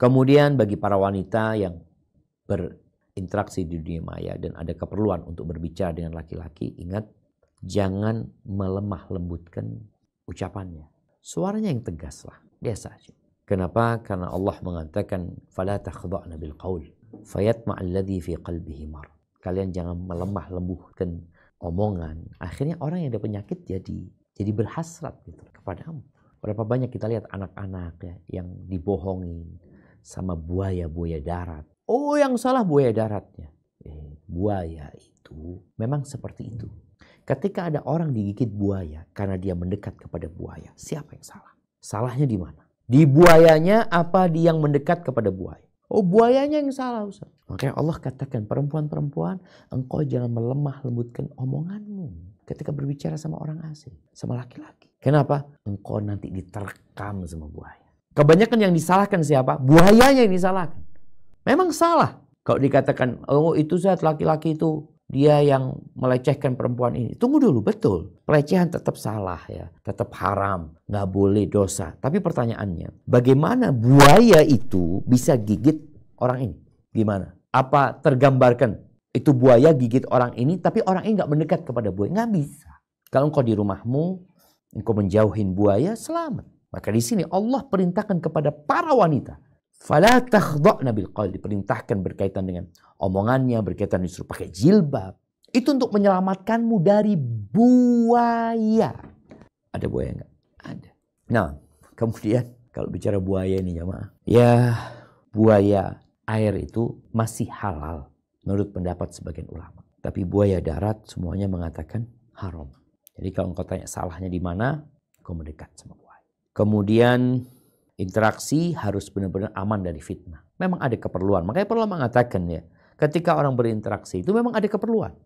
Kemudian bagi para wanita yang berinteraksi di dunia maya dan ada keperluan untuk berbicara dengan laki-laki, ingat jangan melemah lembutkan ucapannya. Suaranya yang tegaslah biasa aja. Kenapa? Karena Allah mengatakan fala takhdha'na bil qaul fayatma' alladhi fi qalbihi mar. Kalian jangan melemah lembutkan omongan. Akhirnya orang yang ada penyakit jadi jadi berhasrat gitu kepada kamu Berapa banyak kita lihat anak-anak ya yang dibohongin, sama buaya-buaya darat. Oh yang salah buaya daratnya. Eh, buaya itu memang seperti itu. Ketika ada orang digigit buaya karena dia mendekat kepada buaya, siapa yang salah? Salahnya di mana? Di buayanya apa di yang mendekat kepada buaya? Oh buayanya yang salah Ustaz. Makanya Allah katakan perempuan-perempuan engkau jangan melemah lembutkan omonganmu ketika berbicara sama orang asing, sama laki-laki. Kenapa? Engkau nanti diterkam sama buaya. Kebanyakan yang disalahkan siapa? Buayanya yang disalahkan. Memang salah kalau dikatakan, oh itu saat laki-laki itu dia yang melecehkan perempuan ini. Tunggu dulu, betul. Pelecehan tetap salah ya, tetap haram, nggak boleh dosa. Tapi pertanyaannya, bagaimana buaya itu bisa gigit orang ini? Gimana? Apa tergambarkan itu buaya gigit orang ini, tapi orang ini nggak mendekat kepada buaya? Nggak bisa. Kalau engkau di rumahmu, engkau menjauhin buaya, selamat. Maka di sini Allah perintahkan kepada para wanita. Fala takhda'na bil diperintahkan berkaitan dengan omongannya, berkaitan disuruh pakai jilbab. Itu untuk menyelamatkanmu dari buaya. Ada buaya enggak? Ada. Nah, kemudian kalau bicara buaya ini jamaah. Ya, buaya air itu masih halal menurut pendapat sebagian ulama. Tapi buaya darat semuanya mengatakan haram. Jadi kalau engkau tanya salahnya di mana, kau mendekat sama buaya. Kemudian interaksi harus benar-benar aman dari fitnah. Memang ada keperluan. Makanya perlu mengatakan ya, ketika orang berinteraksi itu memang ada keperluan.